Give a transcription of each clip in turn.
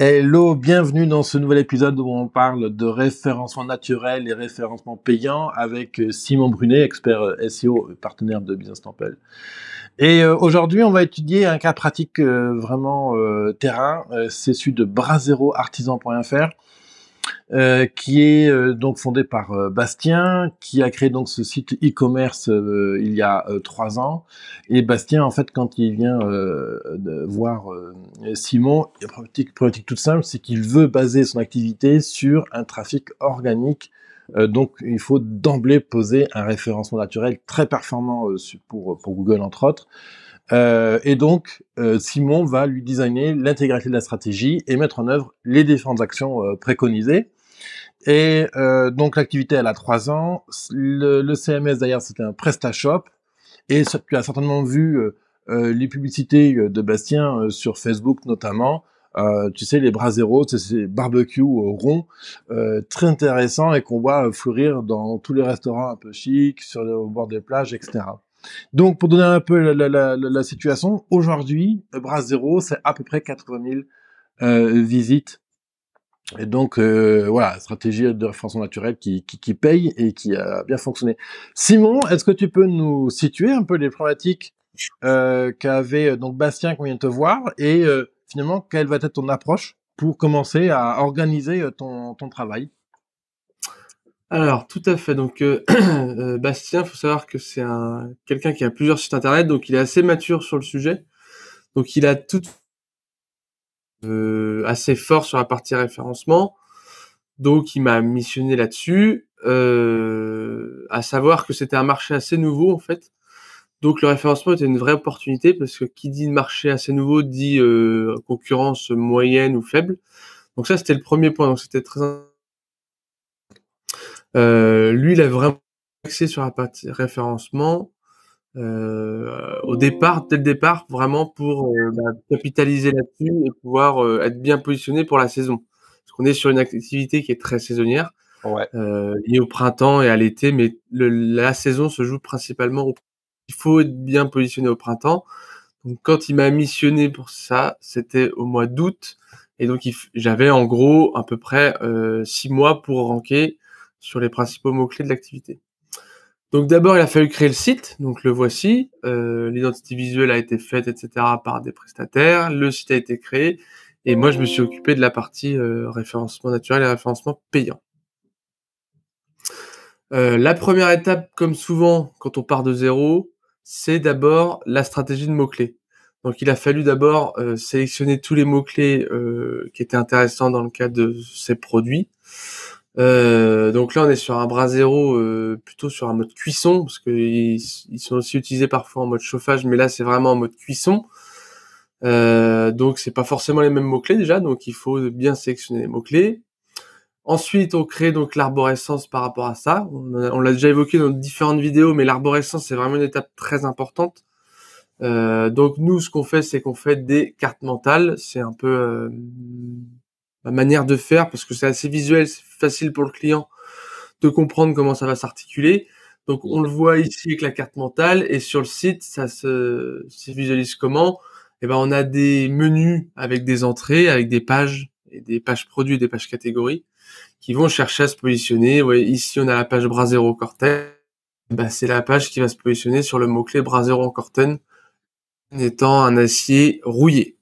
Hello, bienvenue dans ce nouvel épisode où on parle de référencement naturel et référencement payant avec euh, Simon Brunet, expert euh, SEO, partenaire de Business Temple. Et euh, aujourd'hui, on va étudier un cas pratique vraiment terrain, c'est celui de braseroartisan.fr. Euh, qui est euh, donc fondé par euh, Bastien, qui a créé donc ce site e-commerce il y a trois ans. Et Bastien, en fait, quand il vient de voir Simon, il a une problématique, problématique toute simple, c'est qu'il veut baser son activité sur un trafic organique donc, il faut d'emblée poser un référencement naturel très performant pour, pour Google, entre autres. et donc, Simon va lui designer l'intégralité de la stratégie et mettre en œuvre les différentes actions préconisées. Et euh, donc l'activité, elle a trois ans. Le, le CMS, d'ailleurs, c'était un PrestaShop. Et tu as certainement vu euh, euh les publicités euh, de Bastien euh, sur Facebook notamment. tu sais, les bras zéro, c'est ces barbecues ronds, très intéressants et qu'on voit fleurir dans tous les restaurants un peu chics, sur le, bord des plages, etc. Donc, pour donner un peu la, la, la, la situation, aujourd'hui, bras zéro, c'est à peu près 80 000 visites et donc euh, voilà, stratégie de façon naturelle qui, qui, paye et qui a bien fonctionné. Simon, est-ce que tu peux nous situer un peu les problématiques euh, qu'avait euh, donc Bastien qu'on vient de te voir et finalement quelle va être ton approche pour commencer à organiser ton, ton travail alors, tout à fait. Donc, euh, il Bastien, faut savoir que c'est un quelqu'un qui a plusieurs sites internet, donc il est assez mature sur le sujet. Donc, il a tout... Euh, assez fort sur la partie référencement. Donc il m'a missionné là-dessus, euh, à savoir que c'était un marché assez nouveau en fait. Donc le référencement était une vraie opportunité parce que qui dit marché assez nouveau dit euh, concurrence moyenne ou faible. Donc ça c'était le premier point. Donc c'était très lui il a vraiment axé sur la partie référencement euh, au départ, dès le départ, vraiment pour euh, bah, capitaliser là-dessus et pouvoir euh, être bien positionné pour la saison. Parce qu'on est sur une activité qui est très saisonnière, ouais. liée au printemps et à l'été, mais la saison se joue principalement au... Il faut être bien positionné au printemps. Donc quand il m'a missionné pour ça, c'était au mois d'août. Et donc j'avais en gros à peu près six mois pour ranker sur les principaux mots-clés de l'activité. Donc d'abord, il a fallu créer le site, donc le voici. Euh, l'identité visuelle a été faite, etc., par des prestataires. Le site a été créé, et moi, je me suis occupé de la partie euh, référencement naturel et référencement payant. Euh, la première étape, comme souvent quand on part de zéro, c'est d'abord la stratégie de mots-clés. Donc il a fallu d'abord sélectionner tous les mots-clés qui étaient intéressants dans le cas de ces produits. Euh, donc là, on est sur un bras zéro, euh, plutôt sur un mode cuisson, parce qu'ils sont aussi utilisés parfois en mode chauffage, mais là, c'est vraiment en mode cuisson. Euh, donc, c'est pas forcément les mêmes mots-clés déjà, donc il faut bien sélectionner les mots-clés. Ensuite, on crée donc l'arborescence par rapport à ça. On l'a déjà évoqué dans différentes vidéos, mais l'arborescence, c'est vraiment une étape très importante. Euh, donc, nous, ce qu'on fait, c'est qu'on fait des cartes mentales. C'est un peu la manière de faire, parce que c'est assez visuel, c'est facile pour le client de comprendre comment ça va s'articuler. Donc on le voit ici avec la carte mentale et sur le site, ça se, visualise comment Et eh ben on a des menus avec des entrées, avec des pages et des pages produits, des pages catégories qui vont chercher à se positionner. voyez, ici on a la page Brasero Corten. Eh ben, c'est la page qui va se positionner sur le mot-clé Brasero Corten étant un acier rouillé.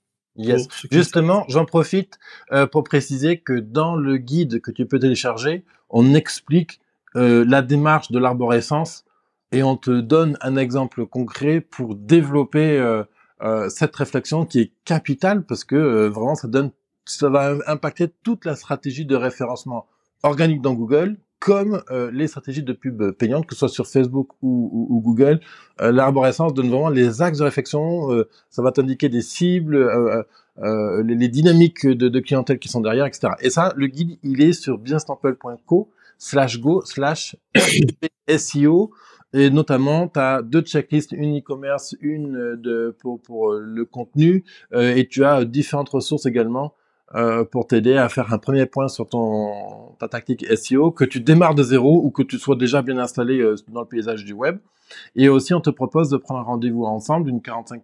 Justement, j'en profite euh, pour préciser que dans le guide que tu peux télécharger, on explique euh, la démarche de l'arborescence et on te donne un exemple concret pour développer euh, cette réflexion qui est capitale parce que vraiment ça donne, ça va impacter toute la stratégie de référencement organique dans Google comme euh, les stratégies de pub euh, payantes, que ce soit sur Facebook ou, Google, euh, l'arborescence donne vraiment les axes de réflexion, ça va t'indiquer des cibles, les, dynamiques de, de, clientèle qui sont derrière, etc. Et ça, le guide, il est sur bienstample.co slash go slash SEO. Et notamment, tu as deux checklists, une e-commerce, une de, pour le contenu, et tu as différentes ressources également euh, pour t'aider à faire un premier point sur ton, ta tactique SEO, que tu démarres de zéro ou que tu sois déjà bien installé euh, dans le paysage du web. Et aussi, on te propose de prendre un rendez-vous ensemble d'une 45,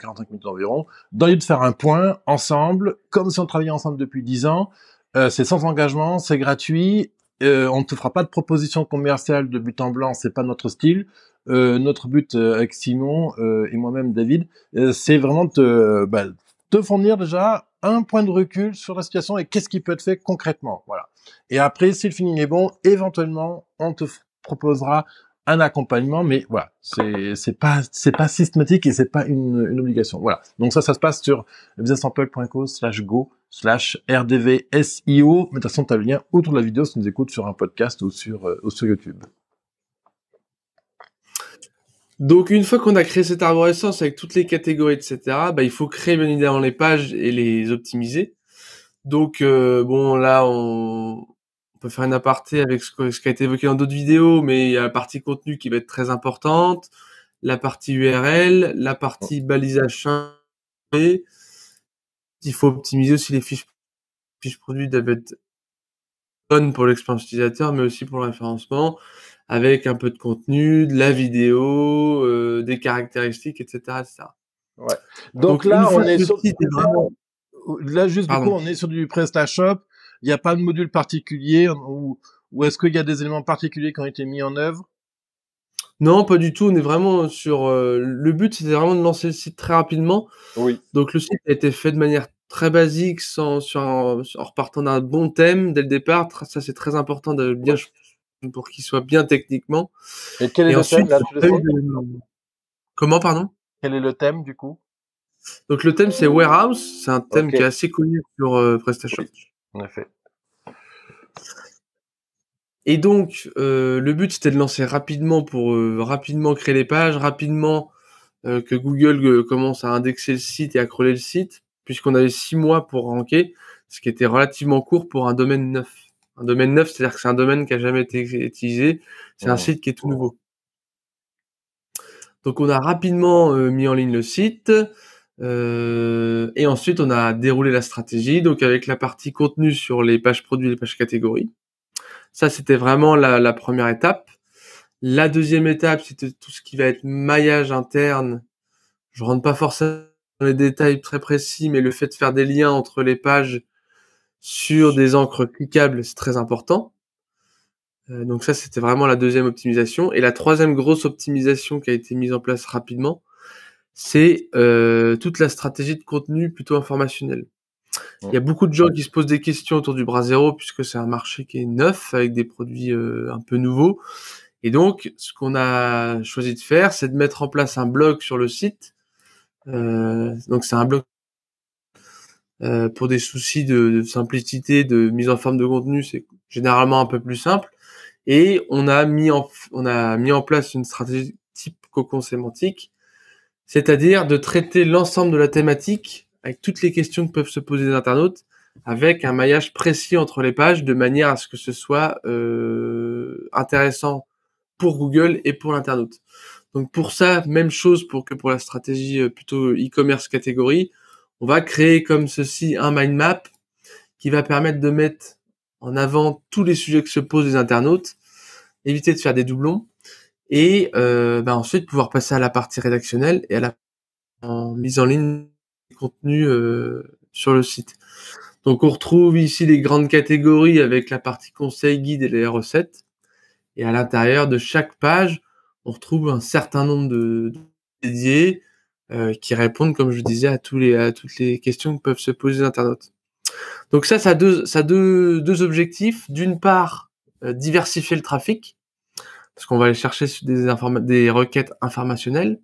45 minutes environ, dans lieu de faire un point ensemble, comme si on travaillait ensemble depuis 10 ans. Euh, c'est sans engagement, c'est gratuit. on ne te fera pas de proposition commerciale de but en blanc, c'est pas notre style. notre but avec Simon et moi-même David, c'est vraiment de bah, te fournir déjà un point de recul sur la situation et qu'est-ce qui peut être fait concrètement. Voilà. Et après, si le feeling est bon, éventuellement, on te proposera un accompagnement, mais voilà, c'est pas c'est pas systématique et c'est pas une, obligation. Voilà. Donc ça, ça se passe sur businessample.co/go slash rdvsio. Mais de toute façon, tu as le lien autour de la vidéo si tu nous écoutes sur un podcast ou sur, euh, ou sur YouTube. Donc une fois qu'on a créé cette arborescence avec toutes les catégories, etc., bah, il faut créer bien évidemment les pages et les optimiser. Donc euh, bon là on... peut faire un aparté avec ce, qui a été évoqué dans d'autres vidéos, mais il y a la partie contenu qui va être très importante, la partie URL, la partie balisage il faut optimiser aussi les fiches, fiches produits doivent être bonnes pour l'expérience utilisateur, mais aussi pour le référencement avec un peu de contenu, de la vidéo, euh, des caractéristiques, etc. Ça. Ouais. Donc, là, on est sur... là juste on est sur du PrestaShop. Il n'y a pas de module particulier hein, ou, est-ce qu'il y a des éléments particuliers qui ont été mis en œuvre non, pas du tout. On est vraiment sur. Euh, le but, c'était vraiment de lancer le site très rapidement. Oui. Donc le site a été fait de manière très basique, sans, en repartant d'un bon thème dès le départ. Ça, c'est très important de bien pour qu'il soit bien techniquement. Et quel est le thème Comment, pardon Quel est le thème du coup Donc le thème c'est Warehouse, c'est un thème qui est assez connu sur euh, PrestaShop. en effet. Et donc euh, le but c'était de lancer rapidement pour euh, rapidement créer les pages, rapidement euh, que Google commence à indexer le site et à crawler le site, puisqu'on avait six mois pour ranker, ce qui était relativement court pour un domaine neuf. Un domaine neuf, c'est-à-dire que c'est un domaine qui n'a jamais été utilisé. C'est un site qui est tout nouveau. Donc on a rapidement euh, mis en ligne le site. Euh, et ensuite, on a déroulé la stratégie, donc avec la partie contenu sur les pages produits, et les pages catégories. Ça, c'était vraiment la, première étape. La deuxième étape, c'était tout ce qui va être maillage interne. Je rentre pas forcément dans les détails très précis, mais le fait de faire des liens entre les pages sur des encres cliquables, c'est très important. Euh, donc ça, c'était vraiment la deuxième optimisation. Et la troisième grosse optimisation qui a été mise en place rapidement, c'est euh, toute la stratégie de contenu plutôt informationnel. Il y a beaucoup de gens qui se posent des questions autour du bras zéro, puisque c'est un marché qui est neuf, avec des produits euh, un peu nouveaux. Et donc, ce qu'on a choisi de faire, c'est de mettre en place un blog sur le site. donc, c'est un blog euh, pour des soucis de, simplicité, de mise en forme de contenu, c'est généralement un peu plus simple. Et on a mis en, on a mis en place une stratégie type cocon sémantique, c'est-à-dire de traiter l'ensemble de la thématique avec toutes les questions que peuvent se poser les internautes, avec un maillage précis entre les pages, de manière à ce que ce soit euh, intéressant pour Google et pour l'internaute. Donc pour ça, même chose pour que pour la stratégie euh, plutôt e-commerce catégorie, on va créer comme ceci un mind map qui va permettre de mettre en avant tous les sujets que se posent les internautes, éviter de faire des doublons et euh, bah, ensuite pouvoir passer à la partie rédactionnelle et à la mise en ligne des contenus euh, sur le site. Donc on retrouve ici les grandes catégories avec la partie conseil, guide et les recettes. Et à l'intérieur de chaque page, on retrouve un certain nombre de dédiés, euh, qui répondent, comme je disais, à, tous les, à toutes les questions que peuvent se poser les internautes. Donc ça, ça a deux, ça a deux, deux objectifs. D'une part, euh, diversifier le trafic, parce qu'on va aller chercher des, des requêtes informationnelles,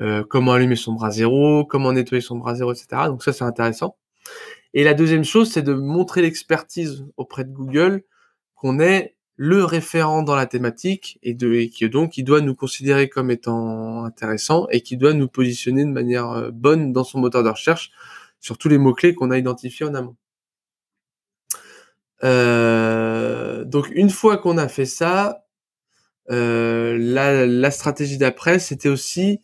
euh, comment allumer son bras zéro, comment nettoyer son bras zéro, etc. Donc ça, c'est intéressant. Et la deuxième chose, c'est de montrer l'expertise auprès de Google qu'on est le référent dans la thématique et, de, qui donc il doit nous considérer comme étant intéressant et qui doit nous positionner de manière euh, bonne dans son moteur de recherche sur tous les mots-clés qu'on a identifiés en amont. Euh, donc une fois qu'on a fait ça, euh, la, stratégie d'après, c'était aussi,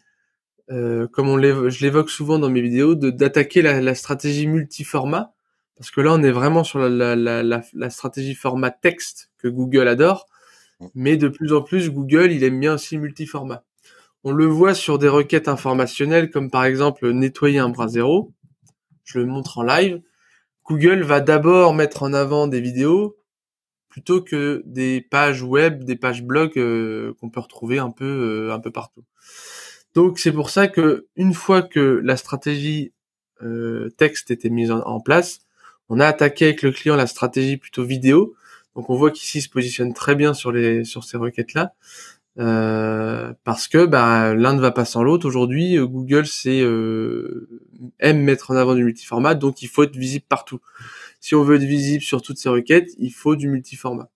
comme on je l'évoque souvent dans mes vidéos, d'attaquer la, la stratégie multiformat parce que là, on est vraiment sur la, stratégie format texte que Google adore. Mm. Mais de plus en plus, Google, il aime bien aussi multiformat. On le voit sur des requêtes informationnelles, comme par exemple nettoyer un bras zéro. Je le montre en live. Google va d'abord mettre en avant des vidéos plutôt que des pages web, des pages blog euh, qu'on peut retrouver un peu, euh, un peu partout. Donc c'est pour ça que une fois que la stratégie euh, texte était mise en place, on a attaqué avec le client la stratégie plutôt vidéo. Donc on voit qu'ici il se positionne très bien sur les sur ces requêtes là euh, parce que bah, l'un ne va pas sans l'autre. Aujourd'hui euh, Google c'est euh, aime mettre en avant du multiformat donc il faut être visible partout. Si on veut être visible sur toutes ces requêtes, il faut du multiformat.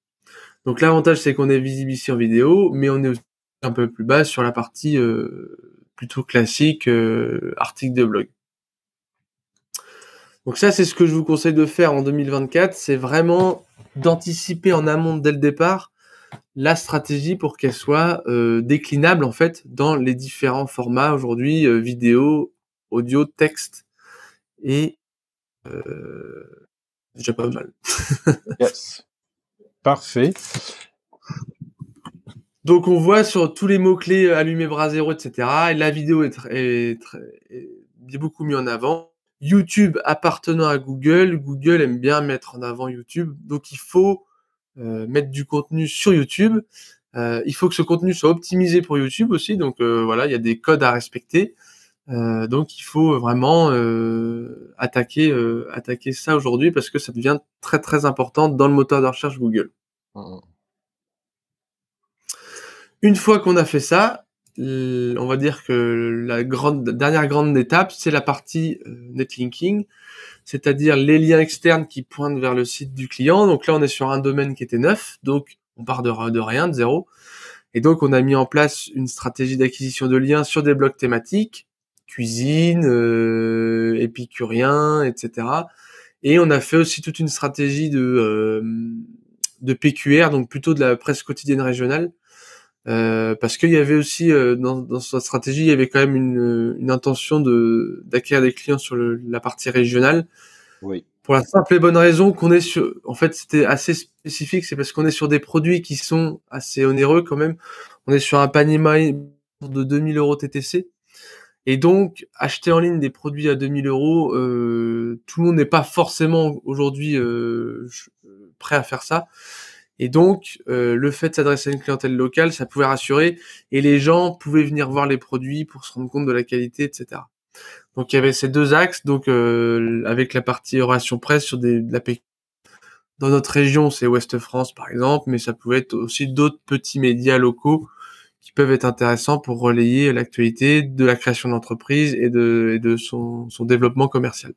Donc l'avantage c'est qu'on est visible ici en vidéo, mais on est aussi un peu plus bas sur la partie plutôt classique article de blog. Donc ça, c'est ce que je vous conseille de faire en 2024, c'est vraiment d'anticiper en amont dès le départ la stratégie pour qu'elle soit euh, déclinable en fait dans les différents formats aujourd'hui euh, vidéo, audio, texte et euh, déjà pas mal. yes. Parfait. Donc on voit sur tous les mots-clés euh, allumer bras zéro, etc. Et la vidéo est, est, beaucoup mieux en avant. YouTube appartenant à Google. Google aime bien mettre en avant YouTube, donc il faut euh, mettre du contenu sur YouTube. Euh, il faut que ce contenu soit optimisé pour YouTube aussi, donc euh, voilà, il y a des codes à respecter. donc il faut vraiment attaquer, attaquer ça aujourd'hui parce que ça devient très très important dans le moteur de recherche Google. Mmh. Une fois qu'on a fait ça, on va dire que la grande, dernière grande étape, c'est la partie euh, netlinking, c'est-à-dire les liens externes qui pointent vers le site du client. Donc là, on est sur un domaine qui était neuf, donc on part de, rien, de zéro. Et donc, on a mis en place une stratégie d'acquisition de liens sur des blocs thématiques, cuisine, euh, épicurien, etc. Et on a fait aussi toute une stratégie de, euh, de PQR, donc plutôt de la presse quotidienne régionale, euh, parce qu'il y avait aussi euh, dans, sa stratégie, il y avait quand même une, intention de d'acquérir des clients sur la partie régionale. Pour la simple et bonne raison qu'on est sur, en fait, c'était assez spécifique, c'est parce qu'on est sur des produits qui sont assez onéreux quand même. On est sur un panier de 2000 euros TTC. Et donc, acheter en ligne des produits à 2000 euros, euh, tout le monde n'est pas forcément aujourd'hui prêt à faire ça. Et donc, euh, le fait de s'adresser à une clientèle locale, ça pouvait rassurer, et les gens pouvaient venir voir les produits pour se rendre compte de la qualité, etc. Donc, il y avait ces deux axes, donc euh, avec la partie oration presse sur de la paix. Dans notre région, c'est Ouest France, par exemple, mais ça pouvait être aussi d'autres petits médias locaux qui peuvent être intéressants pour relayer l'actualité de la création d'entreprise et de, et de son développement commercial.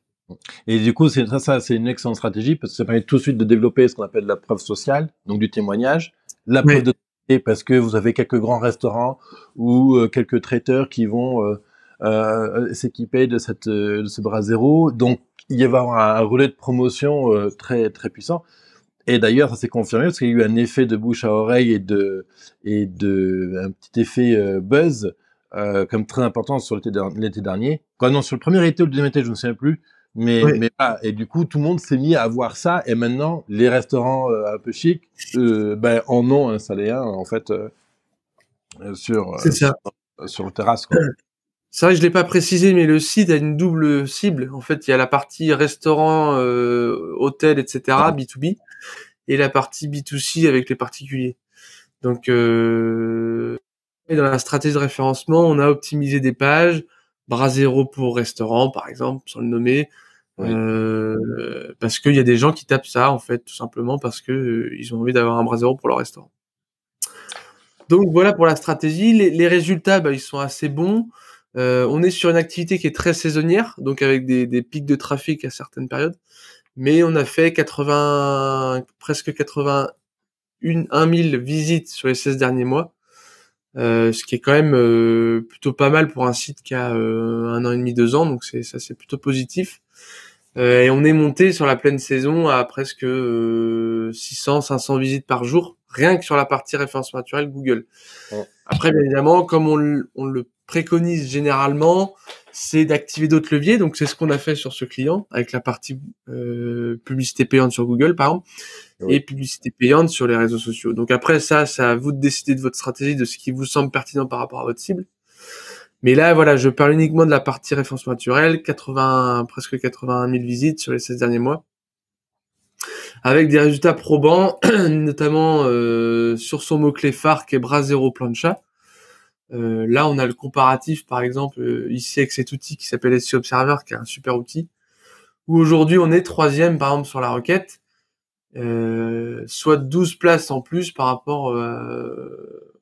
Et du coup, c'est ça, c'est une excellente stratégie parce que ça permet tout de suite de développer ce qu'on appelle la preuve sociale, donc du témoignage, la preuve de de parce que vous avez quelques grands restaurants ou euh, quelques traiteurs qui vont euh, euh, s'équiper de cette ce bras zéro. Donc il va y avoir un, relais de promotion très très puissant. Et d'ailleurs, ça s'est confirmé parce qu'il y a eu un effet de bouche à oreille et de et de un petit effet buzz comme très important sur l'été dernier. non, sur le premier été ou le deuxième été, je ne me souviens plus mais, mais et du coup, tout le monde s'est mis à avoir ça. Et maintenant, les restaurants euh, un peu chics euh, ben, en ont installé un, en fait, euh, sur, sur, le terrasse. C'est vrai, je ne l'ai pas précisé, mais le site a une double cible. En fait, il y a la partie restaurant, hôtel, etc., B2B, et la partie B2C avec les particuliers. Donc, dans la stratégie de référencement, on a optimisé des pages, bras zéro pour restaurant, par exemple, sans le nommer, euh, parce qu'il y a des gens qui tapent ça, en fait, tout simplement parce qu'ils euh, ont envie d'avoir un bras pour leur restaurant. Donc voilà pour la stratégie. Les, résultats, bah, ils sont assez bons. Euh, on est sur une activité qui est très saisonnière, donc avec des, pics de trafic à certaines périodes. Mais on a fait 80, presque 81 000 visites sur les 16 derniers mois. Euh, ce qui est quand même euh, plutôt pas mal pour un site qui a euh, un an et demi, deux ans, donc c'est ça c'est plutôt positif. et on est monté sur la pleine saison à presque 600, 500 visites par jour, rien que sur la partie référence naturelle Google. Après, bien évidemment, comme on, on le préconise généralement, c'est d'activer d'autres leviers. Donc c'est ce qu'on a fait sur ce client avec la partie euh, publicité payante sur Google par exemple et publicité payante sur les réseaux sociaux. Donc après ça, c'est à vous de décider de votre stratégie, de ce qui vous semble pertinent par rapport à votre cible. Mais là, voilà, je parle uniquement de la partie référence naturelle, 80, presque 81 000 visites sur les 16 derniers mois, avec des résultats probants, notamment euh, sur son mot-clé phare et est bras zéro plancha. Euh, là, on a le comparatif, par exemple, euh, ici avec cet outil qui s'appelle SEO Observer, qui est un super outil, où aujourd'hui on est troisième, par exemple, sur la requête, euh, soit 12 places en plus par rapport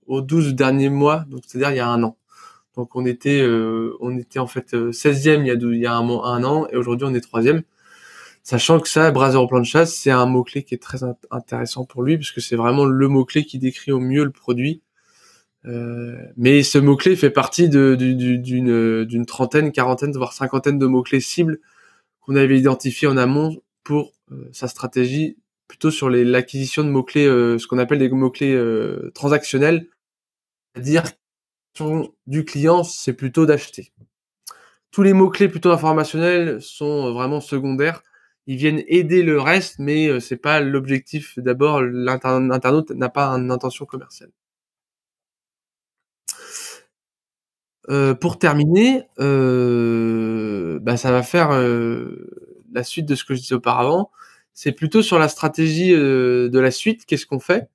aux 12 derniers mois, donc c'est-à-dire il y a un an. Donc on était, on était en fait 16e il y a, il y un, an, et aujourd'hui on est troisième. Sachant que ça, Braser au plan de chasse, c'est un mot-clé qui est très intéressant pour lui, parce que c'est vraiment le mot-clé qui décrit au mieux le produit euh, mais ce mot-clé fait partie d'une trentaine, quarantaine, voire cinquantaine de mots-clés cibles qu'on avait identifiés en amont pour euh, sa stratégie plutôt sur l'acquisition de mots-clés, euh, ce qu'on appelle des mots-clés transactionnels, c'est-à-dire du client, c'est plutôt d'acheter. Tous les mots-clés plutôt informationnels sont vraiment secondaires. Ils viennent aider le reste, mais c'est pas l'objectif. D'abord, l'internaute n'a pas une intention commerciale. Euh, pour terminer, euh, bah, ça va faire euh, la suite de ce que je disais auparavant. C'est plutôt sur la stratégie de la suite, qu'est-ce qu'on fait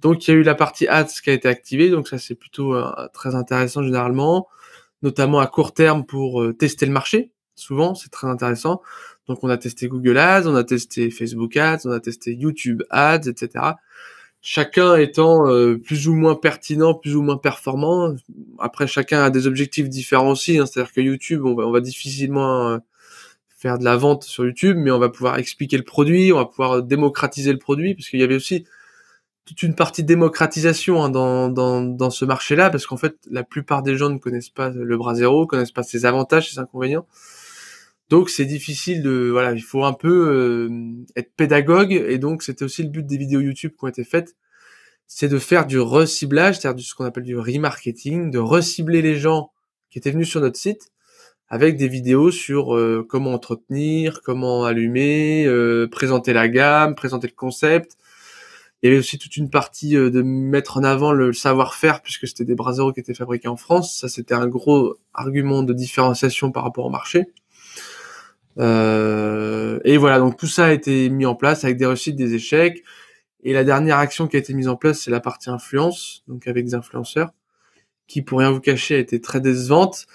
Donc il y a eu la partie ads qui a été activée, donc ça c'est plutôt très intéressant généralement, notamment à court terme pour tester le marché. Souvent, c'est très intéressant. Donc on a testé Google Ads, on a testé Facebook Ads, on a testé YouTube Ads, etc chacun étant euh, plus ou moins pertinent, plus ou moins performant. Après, chacun a des objectifs différents aussi. Hein. C'est-à-dire que YouTube, on va, difficilement euh, faire de la vente sur YouTube, mais on va pouvoir expliquer le produit, on va pouvoir démocratiser le produit, parce qu'il y avait aussi toute une partie démocratisation hein, dans, dans, dans, ce marché-là, parce qu'en fait, la plupart des gens ne connaissent pas le bras zéro, connaissent pas ses avantages, ses inconvénients. Donc c'est difficile de voilà, il faut un peu euh, être pédagogue et donc c'était aussi le but des vidéos YouTube qui ont été faites, c'est de faire du reciblage, c'est-à-dire de ce qu'on appelle du remarketing, de recibler les gens qui étaient venus sur notre site avec des vidéos sur euh, comment entretenir, comment allumer, euh, présenter la gamme, présenter le concept. Il y avait aussi toute une partie euh, de mettre en avant le savoir-faire puisque c'était des braseros qui étaient fabriqués en France. Ça, c'était un gros argument de différenciation par rapport au marché. et voilà, donc tout ça a été mis en place avec des réussites, des échecs. Et la dernière action qui a été mise en place, c'est la partie influence, donc avec des influenceurs, qui pour rien vous cacher a été très décevante.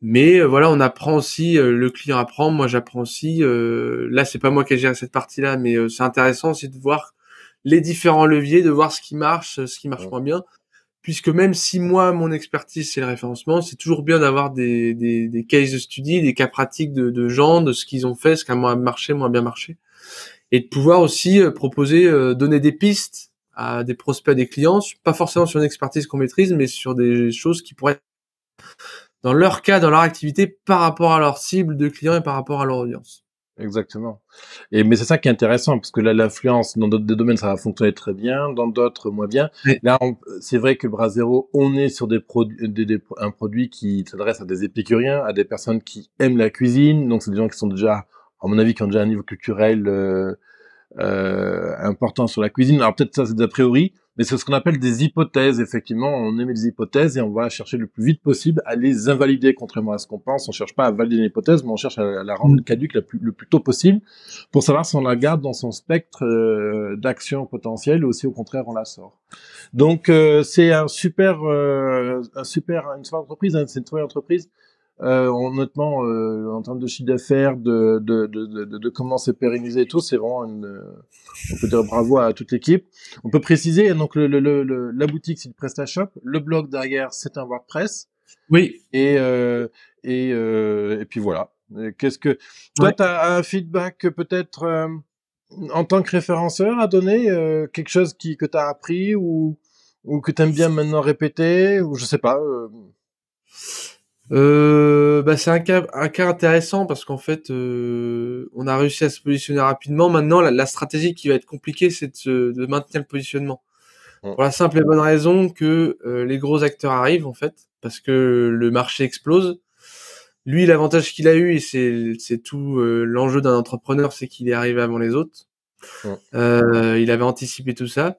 Mais euh, voilà, on apprend aussi, euh, le client apprend, moi j'apprends aussi. Euh, là, c'est pas moi qui ai géré cette partie-là, mais c'est intéressant c'est de voir les différents leviers, de voir ce qui marche, ce qui marche moins bien. Puisque même si moi, mon expertise, c'est le référencement, c'est toujours bien d'avoir des, des, cases de study, des cas pratiques de, de gens, de ce qu'ils ont fait, ce qui a moins marché, moins bien marché et de pouvoir aussi euh, proposer, euh, donner des pistes à des prospects, à des clients, pas forcément sur une expertise qu'on maîtrise, mais sur des choses qui pourraient, dans leur cas, dans leur activité, par rapport à leur cible de clients et par rapport à leur audience. Exactement. Et mais c'est ça qui est intéressant parce que là l'influence dans d'autres domaines ça va fonctionner très bien, dans d'autres moins bien. Là c'est vrai que Brasero, on est sur des produits, euh, un produit qui s'adresse à des épicuriens, à des personnes qui aiment la cuisine, donc c'est des gens qui sont déjà à mon avis, qui ont déjà un niveau culturel euh, euh, important sur la cuisine. Alors peut-être ça c'est a priori, mais c'est ce qu'on appelle des hypothèses. Effectivement, on émet des hypothèses et on va chercher le plus vite possible à les invalider, contrairement à ce qu'on pense. On cherche pas à valider une hypothèse, mais on cherche à la rendre mm. caduque le plus tôt possible pour savoir si on la garde dans son spectre euh, d'action potentielle ou si au contraire on la sort. Donc c'est un super, un super, une super entreprise, hein, c'est une super entreprise euh, notamment euh, en termes de chiffre d'affaires, de, de, comment c'est pérennisé et tout, c'est vraiment une, euh, on peut dire bravo à toute l'équipe. On peut préciser, donc la boutique c'est le PrestaShop, le blog derrière c'est un WordPress. Oui. Et, euh, et, puis voilà. Qu'est-ce que toi, tu as un feedback peut-être en tant que référenceur à donner, quelque chose qui, que tu as appris ou, ou que tu aimes bien maintenant répéter, ou je sais pas. Euh, bah, c'est un cas, intéressant parce qu'en fait, euh, on a réussi à se positionner rapidement. Maintenant, la, stratégie qui va être compliquée, c'est de, maintenir le positionnement. Pour la simple et bonne raison que euh, les gros acteurs arrivent, en fait, parce que le marché explose. Lui, l'avantage qu'il a eu, et c'est tout l'enjeu d'un entrepreneur, c'est qu'il est arrivé avant les autres. il avait anticipé tout ça.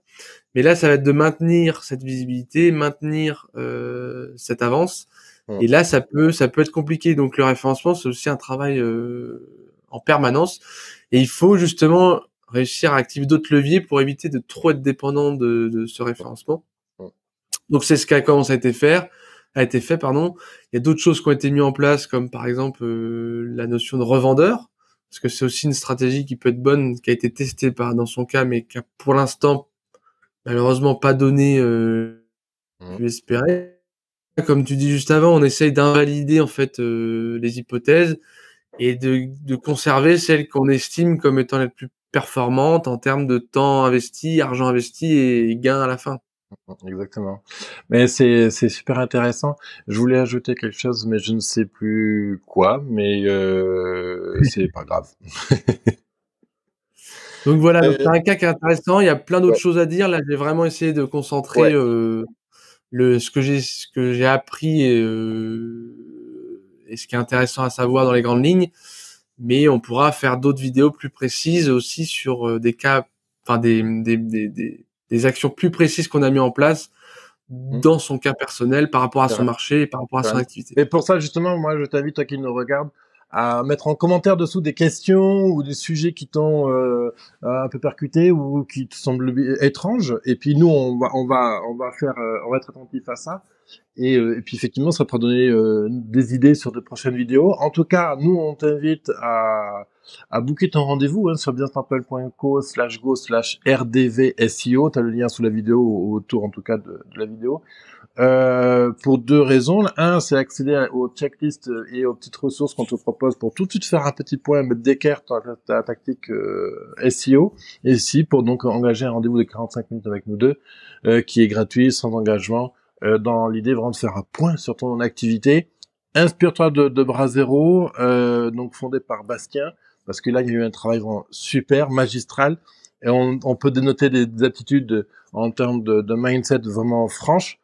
Mais là, ça va être de maintenir cette visibilité, maintenir cette avance et là, ça peut, ça peut être compliqué. Donc, le référencement, c'est aussi un travail euh, en permanence. Et il faut justement réussir à activer d'autres leviers pour éviter de trop être dépendant de, ce référencement. Donc, c'est ce qui a commencé à être fait, a été fait, pardon. Il y a d'autres choses qui ont été mises en place, comme par exemple euh, la notion de revendeur, parce que c'est aussi une stratégie qui peut être bonne, qui a été testée par dans son cas, mais qui a pour l'instant malheureusement pas donné euh, comme tu dis juste avant, on essaye d'invalider en fait euh, les hypothèses et de, conserver celles qu'on estime comme étant les plus performantes en termes de temps investi, argent investi et gains à la fin. Exactement. Mais c'est super intéressant. Je voulais ajouter quelque chose, mais je ne sais plus quoi, mais euh, c'est pas grave. donc voilà, euh, c'est un cas qui est intéressant. Il y a plein d'autres choses à dire. Là, j'ai vraiment essayé de concentrer le, ce que j'ai ce que j'ai appris euh, et, ce qui est intéressant à savoir dans les grandes lignes. Mais on pourra faire d'autres vidéos plus précises aussi sur euh, des cas, enfin des, des, des, des, actions plus précises qu'on a mis en place mmh. dans son cas personnel par rapport à son marché et par rapport à son activité. Et pour ça, justement, moi, je t'invite, toi qui nous regarde à mettre en commentaire dessous des questions ou des sujets qui t'ont euh, un peu percuté ou qui te semblent étranges. Et puis nous, on va, on va, on va faire, euh, on va être attentif à ça. Et, euh, et puis effectivement, ça pourra donner euh, des idées sur de prochaines vidéos. En tout cas, nous, on t'invite à, à booker ton rendez-vous hein, sur bientemple.co slash go slash rdvsio. Tu as le lien sous la vidéo, autour en tout cas de la vidéo. Euh, pour deux raisons. Un, c'est accéder aux checklists euh, et aux petites ressources qu'on te propose pour tout de suite faire un petit point, mettre d'équerre ta, ta, tactique euh, SEO. Et si, pour donc engager un rendez-vous de 45 minutes avec nous deux, qui est gratuit, sans engagement, dans l'idée vraiment de faire un point sur ton activité. Inspire-toi de, de euh, donc fondé par Bastien, parce que là, il y a eu un travail vraiment super, magistral. Et on, on peut dénoter des, aptitudes en termes de, de mindset vraiment franche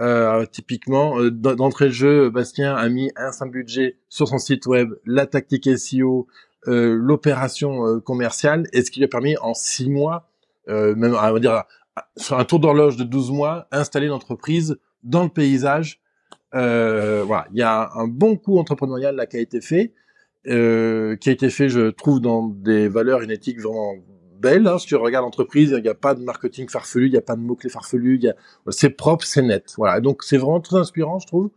euh, typiquement, euh, d'entrée de jeu, Bastien a mis un simple budget sur son site web, la tactique SEO, euh, l'opération euh, commerciale, et ce qui lui a permis en six mois, euh, même on va dire sur un tour d'horloge de 12 mois, installer l'entreprise dans le paysage. voilà, il y a un bon coup entrepreneurial là qui a été fait, qui a été fait, je trouve, dans des valeurs, une éthique vraiment belle. Hein, si tu regardes l'entreprise, il n'y a pas de marketing farfelu, il n'y a pas de mots-clés farfelus, c'est propre, c'est net. Voilà. Donc c'est vraiment très inspirant, je trouve,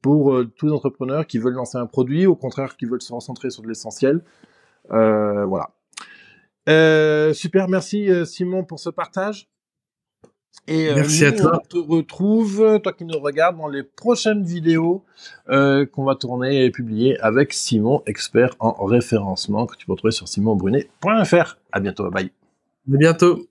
pour euh, tous les entrepreneurs qui veulent lancer un produit, au contraire, qui veulent se recentrer sur de l'essentiel. Euh, voilà. Euh, super, merci Simon pour ce partage. Et euh, Merci à toi. on te retrouve, toi qui nous regardes, dans les prochaines vidéos euh, qu'on va tourner et publier avec Simon, expert en référencement, que tu peux trouver sur simonbrunet.fr. À bientôt, bye. À bientôt.